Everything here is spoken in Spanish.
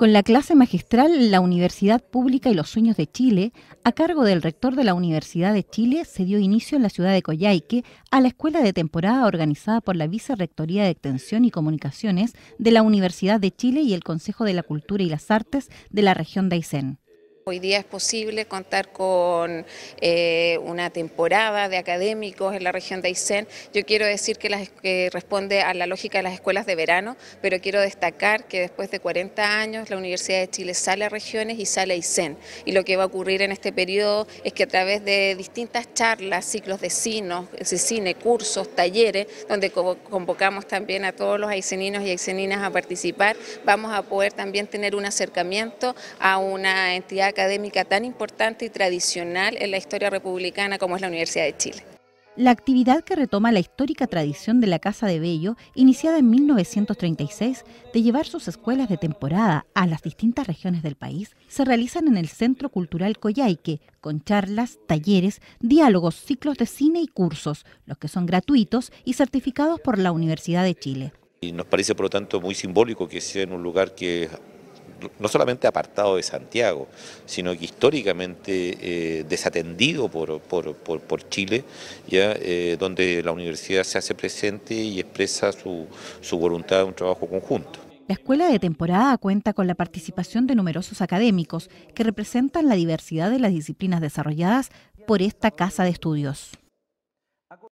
con la clase magistral La Universidad Pública y los Sueños de Chile, a cargo del rector de la Universidad de Chile, se dio inicio en la ciudad de Coyhaique a la escuela de temporada organizada por la Vicerrectoría de Extensión y Comunicaciones de la Universidad de Chile y el Consejo de la Cultura y las Artes de la región de Aysén. Hoy día es posible contar con eh, una temporada de académicos en la región de Aysén. Yo quiero decir que, las, que responde a la lógica de las escuelas de verano, pero quiero destacar que después de 40 años la Universidad de Chile sale a regiones y sale a Aysén. Y lo que va a ocurrir en este periodo es que a través de distintas charlas, ciclos de cine, cursos, talleres, donde convocamos también a todos los ayseninos y ayseninas a participar, vamos a poder también tener un acercamiento a una entidad académica tan importante y tradicional en la historia republicana como es la Universidad de Chile. La actividad que retoma la histórica tradición de la Casa de Bello, iniciada en 1936, de llevar sus escuelas de temporada a las distintas regiones del país, se realizan en el Centro Cultural Coyhaique, con charlas, talleres, diálogos, ciclos de cine y cursos, los que son gratuitos y certificados por la Universidad de Chile. Y nos parece, por lo tanto, muy simbólico que sea en un lugar que no solamente apartado de Santiago, sino que históricamente eh, desatendido por, Chile, ¿ya? Eh, donde la universidad se hace presente y expresa su, su voluntad de un trabajo conjunto. La escuela de temporada cuenta con la participación de numerosos académicos que representan la diversidad de las disciplinas desarrolladas por esta casa de estudios.